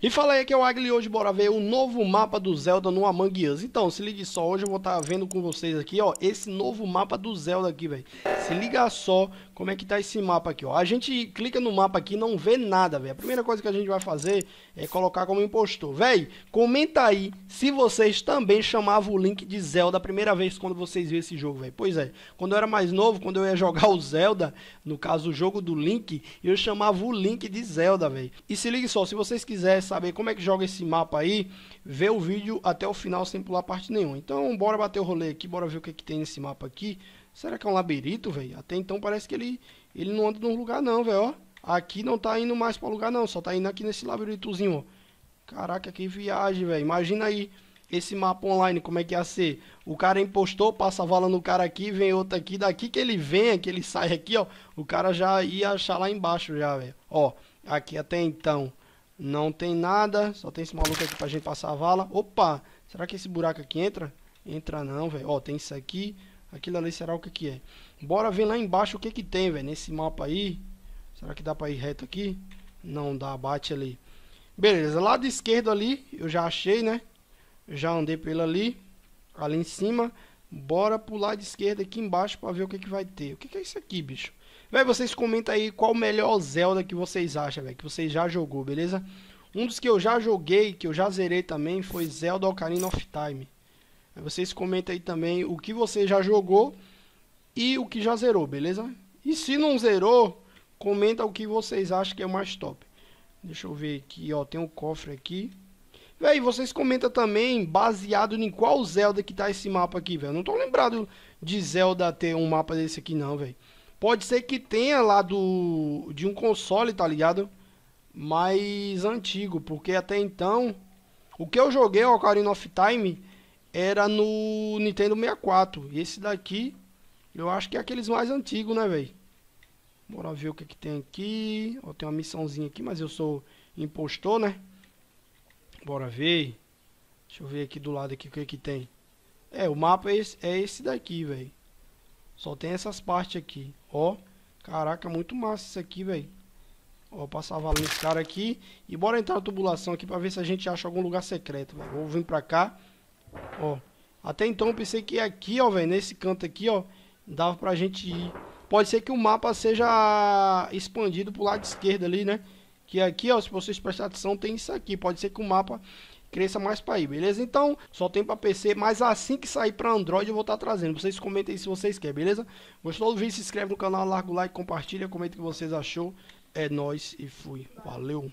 E fala aí que é o Agli hoje, bora ver o novo mapa do Zelda no Among Us. Então, se liga só, hoje eu vou estar tá vendo com vocês aqui, ó, esse novo mapa do Zelda aqui, velho. Se liga só como é que tá esse mapa aqui, ó. A gente clica no mapa aqui e não vê nada, velho. A primeira coisa que a gente vai fazer é colocar como impostor. Velho, comenta aí se vocês também chamavam o Link de Zelda a primeira vez quando vocês viram esse jogo, velho. Pois é, quando eu era mais novo, quando eu ia jogar o Zelda, no caso o jogo do Link, eu chamava o Link de Zelda, velho. E se liga só, se vocês quisessem saber como é que joga esse mapa aí, vê o vídeo até o final sem pular parte nenhuma. Então, bora bater o rolê aqui, bora ver o que, é que tem nesse mapa aqui. Será que é um labirinto, velho? Até então parece que ele, ele não anda num lugar não, velho, Aqui não tá indo mais pra lugar não, só tá indo aqui nesse labirintozinho, ó. Caraca, que viagem, velho. Imagina aí esse mapa online, como é que ia ser? O cara impostou, passa a vala no cara aqui, vem outro aqui, daqui que ele vem, que ele sai aqui, ó, o cara já ia achar lá embaixo já, velho. Ó, aqui até então não tem nada, só tem esse maluco aqui pra gente passar a vala. Opa, será que esse buraco aqui entra? Entra não, velho. Ó, tem isso aqui, aquilo ali, será o que que é? Bora ver lá embaixo o que que tem, velho, nesse mapa aí. Será que dá pra ir reto aqui? Não dá, bate ali. Beleza, lado esquerdo ali, eu já achei, né? já andei pelo ali, ali em cima. Bora pular de esquerda aqui embaixo para ver o que, que vai ter. O que, que é isso aqui, bicho? Véi, vocês comentam aí qual o melhor Zelda que vocês acham, velho. Que vocês já jogou, beleza? Um dos que eu já joguei, que eu já zerei também, foi Zelda Ocarina of Time. Vocês comentam aí também o que você já jogou e o que já zerou, beleza? E se não zerou, comenta o que vocês acham que é o mais top. Deixa eu ver aqui, ó, tem um cofre aqui. Véi, vocês comentam também baseado em qual Zelda que tá esse mapa aqui, velho. Não tô lembrado de Zelda ter um mapa desse aqui, não, velho. Pode ser que tenha lá do. de um console, tá ligado? Mais antigo, porque até então. O que eu joguei, o Ocarina of Time, era no Nintendo 64. E esse daqui, eu acho que é aqueles mais antigos, né, velho? Bora ver o que, é que tem aqui. Ó, tem uma missãozinha aqui, mas eu sou impostor, né? Bora ver. Deixa eu ver aqui do lado aqui o que que tem. É, o mapa é esse, é esse daqui, velho. Só tem essas partes aqui. Ó, caraca, muito massa isso aqui, velho. Ó, passar a nesse cara aqui. E bora entrar na tubulação aqui pra ver se a gente acha algum lugar secreto, velho. Vou vir pra cá. Ó, até então eu pensei que aqui, ó, velho, nesse canto aqui, ó, dava pra gente ir. Pode ser que o mapa seja expandido pro lado esquerdo ali, né? Que aqui, ó, se vocês prestarem atenção, tem isso aqui. Pode ser que o mapa cresça mais para aí, beleza? Então, só tem para PC, mas assim que sair para Android eu vou estar tá trazendo. Vocês comentem aí se vocês querem, beleza? Gostou do vídeo? Se inscreve no canal, larga o like, compartilha, comenta o que vocês achou. É nóis e fui. Valeu!